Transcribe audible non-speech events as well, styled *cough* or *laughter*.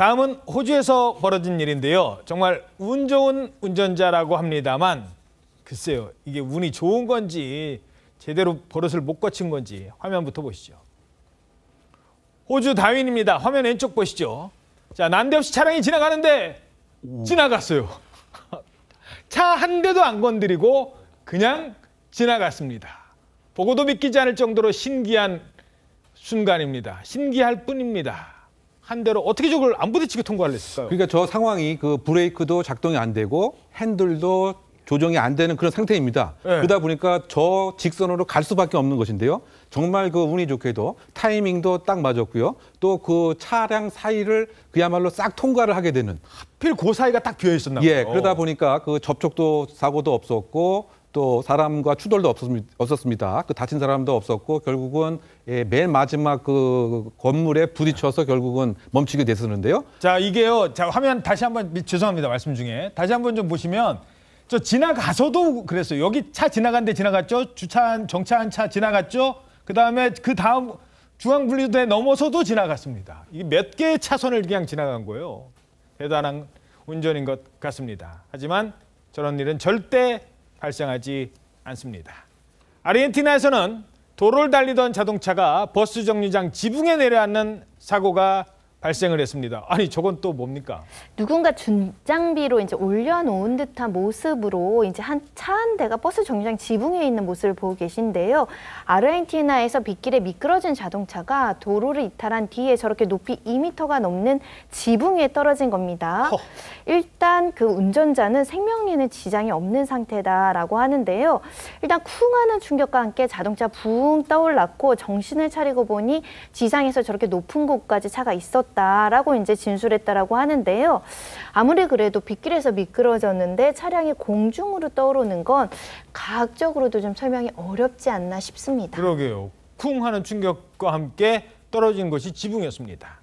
다음은 호주에서 벌어진 일인데요. 정말 운 좋은 운전자라고 합니다만 글쎄요. 이게 운이 좋은 건지 제대로 버릇을 못 고친 건지 화면부터 보시죠. 호주 다윈입니다. 화면 왼쪽 보시죠. 자, 난데없이 차량이 지나가는데 오. 지나갔어요. *laughs* 차 한 대도 안 건드리고 그냥 지나갔습니다. 보고도 믿기지 않을 정도로 신기한 순간입니다. 신기할 뿐입니다. 한 대로 어떻게 저걸 안 부딪히게 통과를 했을까요? 그러니까 저 상황이 그 브레이크도 작동이 안 되고 핸들도 조정이 안 되는 그런 상태입니다. 네. 그러다 보니까 저 직선으로 갈 수밖에 없는 것인데요. 정말 그 운이 좋게도 타이밍도 딱 맞았고요. 또 그 차량 사이를 그야말로 싹 통과를 하게 되는. 하필 그 사이가 딱 비어 있었나 요 예, 그러다 어. 보니까 그 접촉도 사고도 없었고 또 사람과 추돌도 없었습니다. 그 다친 사람도 없었고 결국은 예, 맨 마지막 그 건물에 부딪혀서 결국은 멈추게 됐었는데요. 자 이게요. 자 화면 다시 한번 죄송합니다 말씀 중에 다시 한번 좀 보시면 저 지나가서도 그랬어요. 여기 차 지나간 데 지나갔죠. 주차한 정차한 차 지나갔죠. 그 다음에 그 다음 중앙 분리대 넘어서도 지나갔습니다. 이게 몇 개의 차선을 그냥 지나간 거예요. 대단한 운전인 것 같습니다. 하지만 저런 일은 절대 발생하지 않습니다. 아르헨티나에서는 도로를 달리던 자동차가 버스 정류장 지붕에 내려앉는 사고가 발생을 했습니다. 아니 저건 또 뭡니까? 누군가 준장비로 이제 올려놓은 듯한 모습으로 이제 한 차 한 대가 버스 정류장 지붕에 있는 모습을 보고 계신데요. 아르헨티나에서 빗길에 미끄러진 자동차가 도로를 이탈한 뒤에 저렇게 높이 2m가 넘는 지붕에 떨어진 겁니다. 허. 일단 그 운전자는 생명리는 지장이 없는 상태다라고 하는데요. 일단 쿵하는 충격과 함께 자동차 붕 떠올랐고 정신을 차리고 보니 지상에서 저렇게 높은 곳까지 차가 있었. 미끄다라고 이제 진술했다라고 하는데요. 아무리 그래도 빗길에서 미끄러졌는데 차량이 공중으로 떠오르는 건 과학적으로도 좀 설명이 어렵지 않나 싶습니다. 그러게요. 쿵 하는 충격과 함께 떨어진 것이 지붕이었습니다.